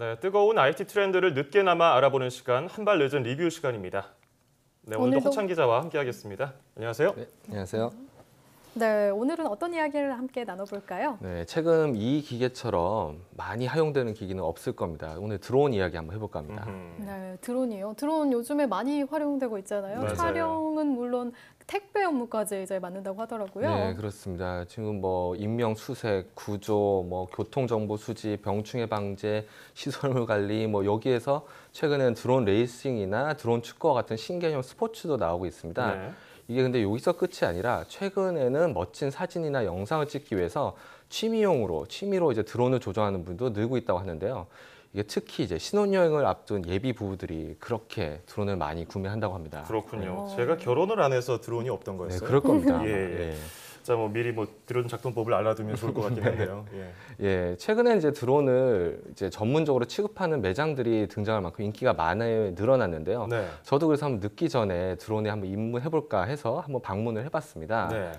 네, 뜨거운 IT 트렌드를 늦게나마 알아보는 시간, 한발 늦은 리뷰 시간입니다. 네, 오늘도, 오늘도... 허창 기자와 함께하겠습니다. 안녕하세요. 네, 안녕하세요. 네, 오늘은 어떤 이야기를 함께 나눠볼까요? 네, 최근 이 기계처럼 많이 사용되는 기기는 없을 겁니다. 오늘 드론 이야기 한번 해볼까 합니다. 음흠. 네, 드론이요. 드론 요즘에 많이 활용되고 있잖아요. 맞아요. 촬영은 물론 택배 업무까지 이제 맡는다고 하더라고요. 네, 그렇습니다. 지금 뭐 인명 수색, 구조, 뭐 교통 정보 수집, 병충해 방제, 시설물 관리 뭐 여기에서 최근엔 드론 레이싱이나 드론 축구와 같은 신개념 스포츠도 나오고 있습니다. 네. 이게 근데 여기서 끝이 아니라 최근에는 멋진 사진이나 영상을 찍기 위해서 취미용으로 취미로 이제 드론을 조정하는 분도 늘고 있다고 하는데요. 이게 특히 이제 신혼여행을 앞둔 예비 부부들이 그렇게 드론을 많이 구매한다고 합니다. 그렇군요. 어. 제가 결혼을 안 해서 드론이 없던 네, 거였어요. 네, 그럴 겁니다. 예. 예. 네. 자, 뭐 미리 뭐 드론 작동법을 알아두면 좋을 것 같긴 한데요. 예. 예, 최근에 이제 드론을 이제 전문적으로 취급하는 매장들이 등장할 만큼 인기가 많이 늘어났는데요. 네. 저도 그래서 한번 늦기 전에 드론에 한번 입문해볼까 해서 한번 방문을 해봤습니다. 네.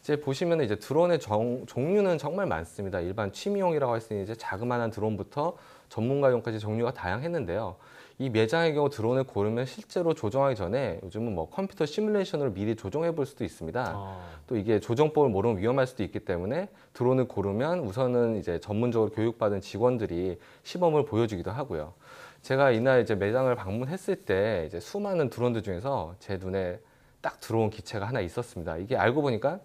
이제 보시면 이제 드론의 정, 종류는 정말 많습니다. 일반 취미용이라고 할 수 있는 이제 자그마한 드론부터 전문가용까지 종류가 다양했는데요. 이 매장의 경우 드론을 고르면 실제로 조정하기 전에 요즘은 뭐 컴퓨터 시뮬레이션으로 미리 조정해 볼 수도 있습니다. 아. 또 이게 조정법을 모르면 위험할 수도 있기 때문에 드론을 고르면 우선은 이제 전문적으로 교육받은 직원들이 시범을 보여주기도 하고요. 제가 이날 이제 매장을 방문했을 때 이제 수많은 드론들 중에서 제 눈에 딱 들어온 기체가 하나 있었습니다. 이게 알고 보니까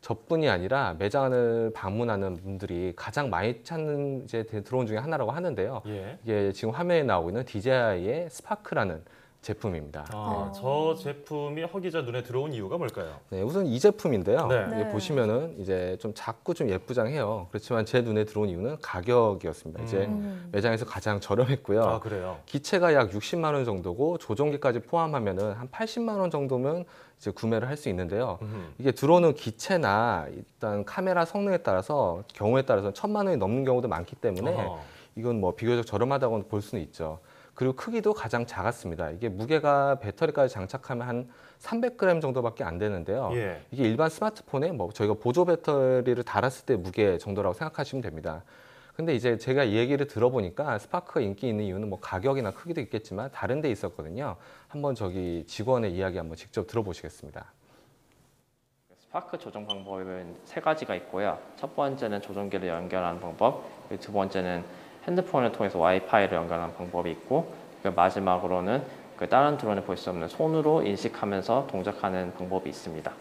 저뿐이 아니라 매장을 방문하는 분들이 가장 많이 찾는 이제 드론 중에 하나라고 하는데요. 예. 이게 지금 화면에 나오고 있는 DJI의 스파크라는 제품입니다. 아, 어. 저 제품이 허기자 눈에 들어온 이유가 뭘까요? 네, 우선 이 제품인데요. 네. 네. 보시면은 이제 좀 작고 좀 예쁘장해요. 그렇지만 제 눈에 들어온 이유는 가격이었습니다. 이제 음. 매장에서 가장 저렴했고요. 아, 그래요? 기체가 약 60만 원 정도고 조종기까지 포함하면은 한 80만 원 정도면 이제 구매를 할 수 있는데요. 음 이게 들어오는 기체나 일단 카메라 성능에 따라서 경우에 따라서 천만 원이 넘는 경우도 많기 때문에 어 이건 뭐 비교적 저렴하다고 볼 수는 있죠. 그리고 크기도 가장 작았습니다. 이게 무게가 배터리까지 장착하면 한 300g 정도밖에 안 되는데요. 예. 이게 일반 스마트폰에 뭐 저희가 보조 배터리를 달았을 때 무게 정도라고 생각하시면 됩니다. 근데 이제 제가 이 얘기를 들어보니까 스파크가 인기 있는 이유는 뭐 가격이나 크기도 있겠지만 다른 데 있었거든요. 한번 저기 직원의 이야기 한번 직접 들어보시겠습니다. 스파크 조정 방법은 세 가지가 있고요. 첫 번째는 조종기를 연결하는 방법, 두 번째는 핸드폰을 통해서 와이파이를 연결하는 방법이 있고 그 마지막으로는 그 다른 드론을 볼 수 없는 손으로 인식하면서 동작하는 방법이 있습니다.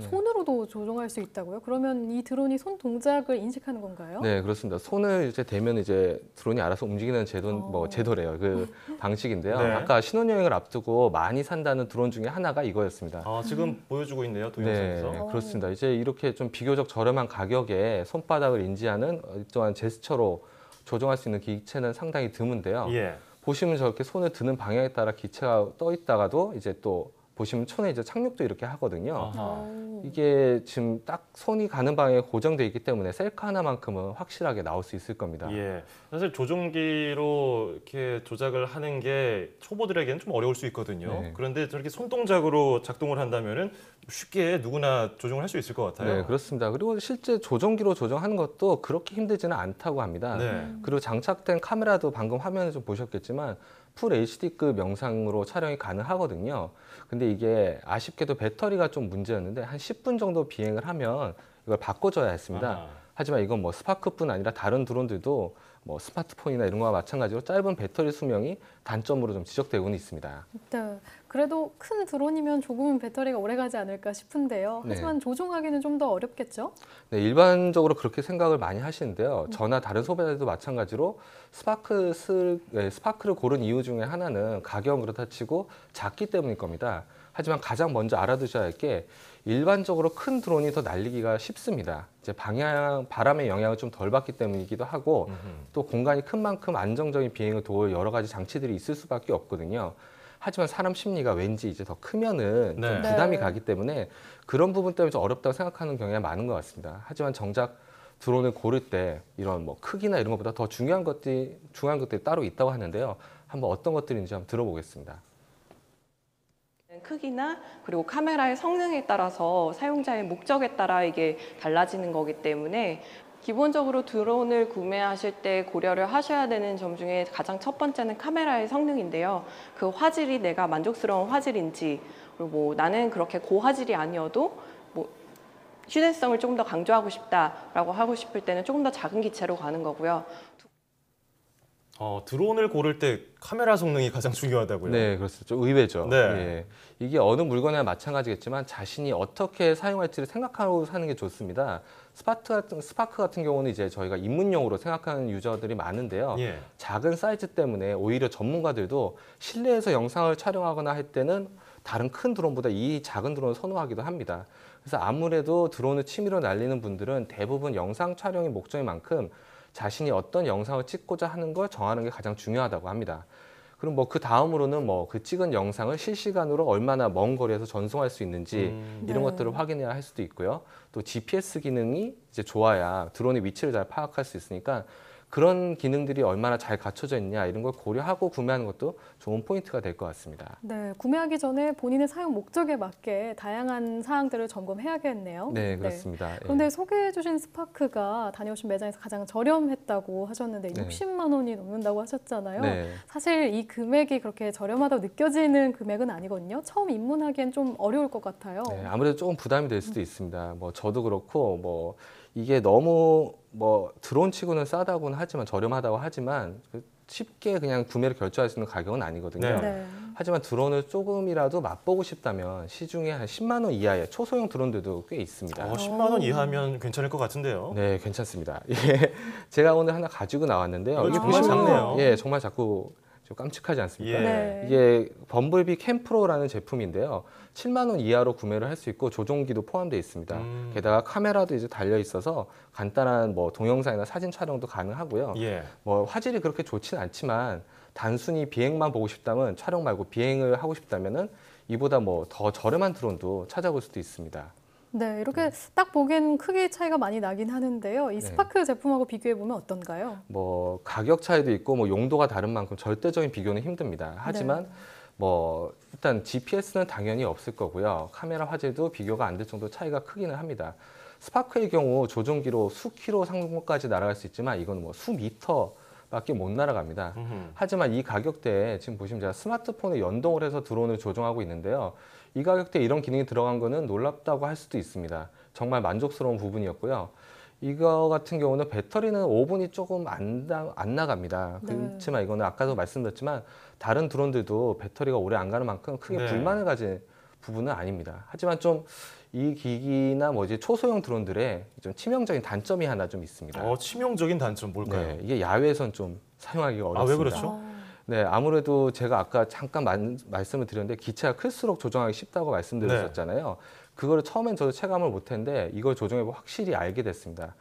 네. 손으로도 조종할 수 있다고요? 그러면 이 드론이 손 동작을 인식하는 건가요? 네, 그렇습니다. 손을 이제 대면 이제 드론이 알아서 움직이는 제도 어. 뭐 제도래요. 그 방식인데요. 네. 아까 신혼여행을 앞두고 많이 산다는 드론 중에 하나가 이거였습니다. 아, 지금 보여주고 있네요, 동영상에서. 네, 어. 그렇습니다. 이제 이렇게 좀 비교적 저렴한 가격에 손바닥을 인지하는 어떠한 제스처로 조정할 수 있는 기체는 상당히 드문데요. 예. 보시면 저렇게 손을 드는 방향에 따라 기체가 떠 있다가도 이제 또 보시면 천에 이제 착륙도 이렇게 하거든요. 아하. 이게 지금 딱 손이 가는 방향에 고정되어 있기 때문에 셀카 하나만큼은 확실하게 나올 수 있을 겁니다. 예. 사실 조종기로 이렇게 조작을 하는 게 초보들에게는 좀 어려울 수 있거든요. 네. 그런데 저렇게 손동작으로 작동을 한다면은 쉽게 누구나 조종을 할 수 있을 것 같아요. 네, 그렇습니다. 그리고 실제 조종기로 조종하는 것도 그렇게 힘들지는 않다고 합니다. 네. 그리고 장착된 카메라도 방금 화면에 좀 보셨겠지만 풀 HD급 영상으로 촬영이 가능하거든요. 근데 이게 아쉽게도 배터리가 좀 문제였는데 한 10분 정도 비행을 하면 이걸 바꿔줘야 했습니다. 아하. 지만 이건 뭐 스파크뿐 아니라 다른 드론들도 뭐 스마트폰이나 이런 거와 마찬가지로 짧은 배터리 수명이 단점으로 좀 지적되고는 있습니다. 네. 그래도 큰 드론이면 조금은 배터리가 오래가지 않을까 싶은데요. 네. 하지만 네. 조종하기는 좀 더 어렵겠죠? 네, 일반적으로 그렇게 생각을 많이 하시는데요. 네. 저나 다른 소비자들도 마찬가지로 스파크 쓸, 네, 스파크를 고른 이유 중에 하나는 가격은 그렇다 치고 작기 때문일 겁니다. 하지만 가장 먼저 알아두셔야 할 게 일반적으로 큰 드론이 더 날리기가 쉽습니다. 이제 방향 바람의 영향을 좀 덜 받기 때문이기도 하고 음흠. 또 공간이 큰 만큼 안정적인 비행을 도울 여러 가지 장치들이 있을 수밖에 없거든요. 하지만 사람 심리가 왠지 이제 더 크면은 네. 좀 부담이 네. 가기 때문에 그런 부분 때문에 좀 어렵다고 생각하는 경향이 많은 것 같습니다. 하지만 정작 드론을 고를 때 이런 뭐 크기나 이런 것보다 더 중요한 것들이 중요한 것들이 따로 있다고 하는데요. 한번 어떤 것들인지 한번 들어보겠습니다. 크기나 그리고 카메라의 성능에 따라서 사용자의 목적에 따라 이게 달라지는 거기 때문에 기본적으로 드론을 구매하실 때 고려를 하셔야 되는 점 중에 가장 첫 번째는 카메라의 성능인데요. 그 화질이 내가 만족스러운 화질인지 그리고 뭐 나는 그렇게 고화질이 아니어도 뭐 휴대성을 조금 더 강조하고 싶다라고 하고 싶을 때는 조금 더 작은 기체로 가는 거고요. 어, 드론을 고를 때 카메라 성능이 가장 중요하다고요? 네, 그렇습니다. 좀 의외죠. 네. 예. 이게 어느 물건이나 마찬가지겠지만 자신이 어떻게 사용할지를 생각하고 사는 게 좋습니다. 스파트 같은, 스파크 같은 경우는 이제 저희가 입문용으로 생각하는 유저들이 많은데요. 예. 작은 사이즈 때문에 오히려 전문가들도 실내에서 영상을 촬영하거나 할 때는 다른 큰 드론보다 이 작은 드론을 선호하기도 합니다. 그래서 아무래도 드론을 취미로 날리는 분들은 대부분 영상 촬영이 목적인 만큼 자신이 어떤 영상을 찍고자 하는 걸 정하는 게 가장 중요하다고 합니다. 그럼 뭐 그 다음으로는 뭐 그 찍은 영상을 실시간으로 얼마나 먼 거리에서 전송할 수 있는지 음. 이런 네. 것들을 확인해야 할 수도 있고요. 또 GPS 기능이 이제 좋아야 드론의 위치를 잘 파악할 수 있으니까 그런 기능들이 얼마나 잘 갖춰져 있냐 이런 걸 고려하고 구매하는 것도 좋은 포인트가 될 것 같습니다. 네, 구매하기 전에 본인의 사용 목적에 맞게 다양한 사항들을 점검해야겠네요. 네, 네. 그렇습니다. 네. 그런데 예. 소개해 주신 스파크가 다녀오신 매장에서 가장 저렴했다고 하셨는데 네. 60만 원이 넘는다고 하셨잖아요. 네. 사실 이 금액이 그렇게 저렴하다고 느껴지는 금액은 아니거든요. 처음 입문하기엔 좀 어려울 것 같아요. 네, 아무래도 조금 부담이 될 수도 음. 있습니다. 뭐 저도 그렇고 뭐 이게 너무 뭐 드론 치고는 싸다고는 하지만 저렴하다고 하지만 그 쉽게 그냥 구매를 결제할 수 있는 가격은 아니거든요. 네. 네. 하지만 드론을 조금이라도 맛보고 싶다면 시중에 한 10만 원 이하의 초소형 드론들도 꽤 있습니다. 어, 10만 원 이하면 괜찮을 것 같은데요. 네, 괜찮습니다. 예, 제가 오늘 하나 가지고 나왔는데요. 정말 작네요. 예, 정말 작고 좀 깜찍하지 않습니까? 예. 네. 이게 범블비 캠프로라는 제품인데요. 7만 원 이하로 구매를 할 수 있고 조종기도 포함되어 있습니다. 음. 게다가 카메라도 이제 달려 있어서 간단한 뭐 동영상이나 사진 촬영도 가능하고요. 예. 뭐 화질이 그렇게 좋진 않지만 단순히 비행만 보고 싶다면 촬영 말고 비행을 하고 싶다면은 이보다 뭐 더 저렴한 드론도 찾아볼 수도 있습니다. 네, 이렇게 네. 딱 보기엔 크게 차이가 많이 나긴 하는데요. 이 네. 스파크 제품하고 비교해 보면 어떤가요? 뭐 가격 차이도 있고 뭐 용도가 다른 만큼 절대적인 비교는 힘듭니다. 네. 하지만 뭐 일단 GPS는 당연히 없을 거고요. 카메라 화질도 비교가 안 될 정도 차이가 크기는 합니다. 스파크의 경우 조종기로 수 키로 상공까지 날아갈 수 있지만 이건 뭐수 미터 밖에 못 날아갑니다. 으흠. 하지만 이 가격대에 지금 보시면 제가 스마트폰에 연동을 해서 드론을 조종하고 있는데요. 이 가격대에 이런 기능이 들어간 거는 놀랍다고 할 수도 있습니다. 정말 만족스러운 부분이었고요. 이거 같은 경우는 배터리는 5분이 조금 안, 나, 안 나갑니다. 네. 그렇지만 이거는 아까도 말씀드렸지만 다른 드론들도 배터리가 오래 안 가는 만큼 크게 네. 불만을 가진 부분은 아닙니다. 하지만 좀 이 기기나 뭐지 초소형 드론들의 좀 치명적인 단점이 하나 좀 있습니다. 어, 치명적인 단점 뭘까요? 네, 이게 야외에선 좀 사용하기가 어렵습니다. 아, 왜 그렇죠? 네, 아무래도 제가 아까 잠깐 만, 말씀을 드렸는데 기체가 클수록 조정하기 쉽다고 말씀드렸었잖아요. 네. 그거를 처음엔 저도 체감을 못했는데 이걸 조정해보고 확실히 알게 됐습니다.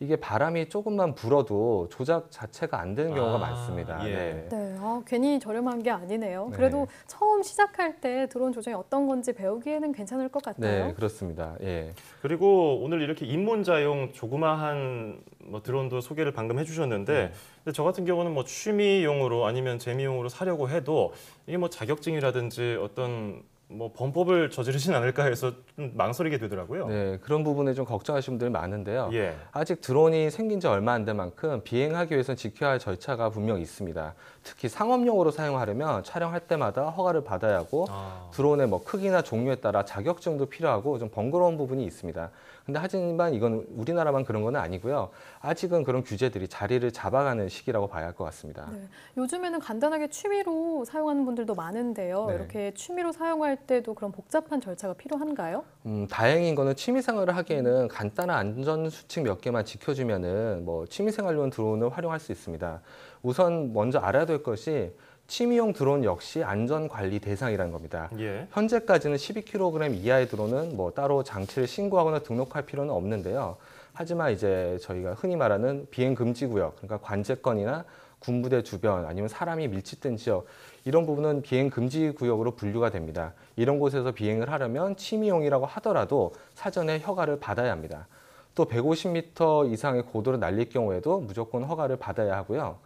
이게 바람이 조금만 불어도 조작 자체가 안 되는 경우가 아, 많습니다. 예. 네. 네, 아, 괜히 저렴한 게 아니네요. 네. 그래도 처음 시작할 때 드론 조정이 어떤 건지 배우기에는 괜찮을 것 네, 같아요. 네, 그렇습니다. 예. 그리고 오늘 이렇게 입문자용 조그마한 뭐 드론도 소개를 방금 해주셨는데, 네. 근데 저 같은 경우는 뭐 취미용으로 아니면 재미용으로 사려고 해도 이게 뭐 자격증이라든지 어떤 뭐 범법을 저지르진 않을까 해서 좀 망설이게 되더라고요. 네, 그런 부분에 좀 걱정하시는 분들 많은데요. 예. 아직 드론이 생긴 지 얼마 안 된 만큼 비행하기 위해서는 지켜야 할 절차가 분명 있습니다. 특히 상업용으로 사용하려면 촬영할 때마다 허가를 받아야 하고 아. 드론의 뭐 크기나 종류에 따라 자격증도 필요하고 좀 번거로운 부분이 있습니다. 근데 하지만 이건 우리나라만 그런 건 아니고요. 아직은 그런 규제들이 자리를 잡아가는 시기라고 봐야 할 것 같습니다. 네. 요즘에는 간단하게 취미로 사용하는 분들도 많은데요. 네. 이렇게 취미로 사용할 취할 때도 그런 복잡한 절차가 필요한가요? 음, 다행인 거는 취미생활을 하기에는 간단한 안전수칙 몇 개만 지켜주면은 뭐 취미생활용 드론을 활용할 수 있습니다. 우선 먼저 알아야 될 것이 취미용 드론 역시 안전관리 대상이라는 겁니다. 예. 현재까지는 12kg 이하의 드론은 뭐 따로 장치를 신고하거나 등록할 필요는 없는데요. 하지만 이제 저희가 흔히 말하는 비행 금지 구역, 그러니까 관제권이나 군부대 주변 아니면 사람이 밀집된 지역 이런 부분은 비행 금지 구역으로 분류가 됩니다. 이런 곳에서 비행을 하려면 취미용이라고 하더라도 사전에 허가를 받아야 합니다. 또 150m 이상의 고도를 날릴 경우에도 무조건 허가를 받아야 하고요.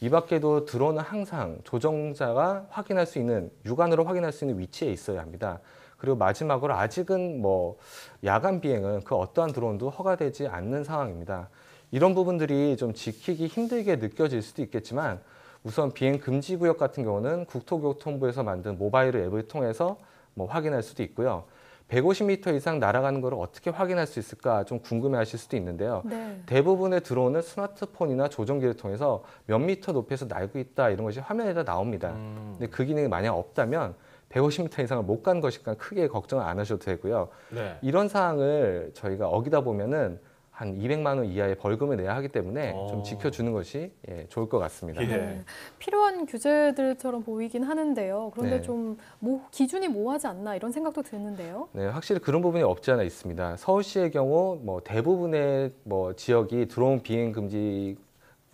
이 밖에도 드론은 항상 조종자가 확인할 수 있는 육안으로 확인할 수 있는 위치에 있어야 합니다. 그리고 마지막으로 아직은 뭐 야간 비행은 그 어떠한 드론도 허가되지 않는 상황입니다. 이런 부분들이 좀 지키기 힘들게 느껴질 수도 있겠지만 우선 비행 금지 구역 같은 경우는 국토교통부에서 만든 모바일 앱을 통해서 뭐 확인할 수도 있고요. 150m 이상 날아가는 것을 어떻게 확인할 수 있을까 좀 궁금해하실 수도 있는데요. 네. 대부분의 드론은 스마트폰이나 조종기를 통해서 몇 미터 높이에서 날고 있다 이런 것이 화면에다 나옵니다. 음. 근데 그 기능이 만약 없다면 150m 이상을 못 간 것이니까 크게 걱정을 안 하셔도 되고요. 네. 이런 사항을 저희가 어기다 보면은 한 200만 원 이하의 벌금을 내야 하기 때문에 어. 좀 지켜주는 것이 예, 좋을 것 같습니다. 예. 네. 필요한 규제들처럼 보이긴 하는데요. 그런데 네. 좀 모, 기준이 모하지 않나 이런 생각도 드는데요. 네, 확실히 그런 부분이 없지 않아 있습니다. 서울시의 경우 뭐 대부분의 뭐 지역이 드론 비행 금지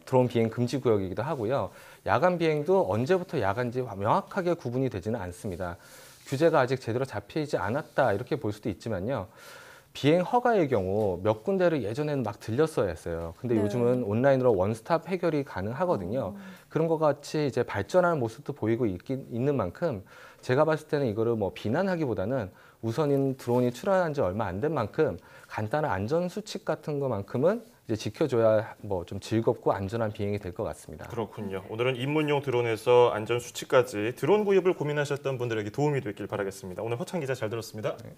드론 비행 금지 구역이기도 하고요. 야간 비행도 언제부터 야간지 명확하게 구분이 되지는 않습니다. 규제가 아직 제대로 잡히지 않았다 이렇게 볼 수도 있지만요. 비행 허가의 경우 몇 군데를 예전에는 막 들렸어야 했어요. 근데 네. 요즘은 온라인으로 원스톱 해결이 가능하거든요. 음. 그런 것 같이 이제 발전하는 모습도 보이고 있긴, 있는 만큼 제가 봤을 때는 이거를 뭐 비난하기보다는 우선인 드론이 출현한지 얼마 안 된 만큼 간단한 안전 수칙 같은 것만큼은 이제 지켜줘야 뭐 좀 즐겁고 안전한 비행이 될 것 같습니다. 그렇군요. 오늘은 입문용 드론에서 안전 수칙까지 드론 구입을 고민하셨던 분들에게 도움이 됐길 바라겠습니다. 오늘 허창 기자 잘 들었습니다. 네.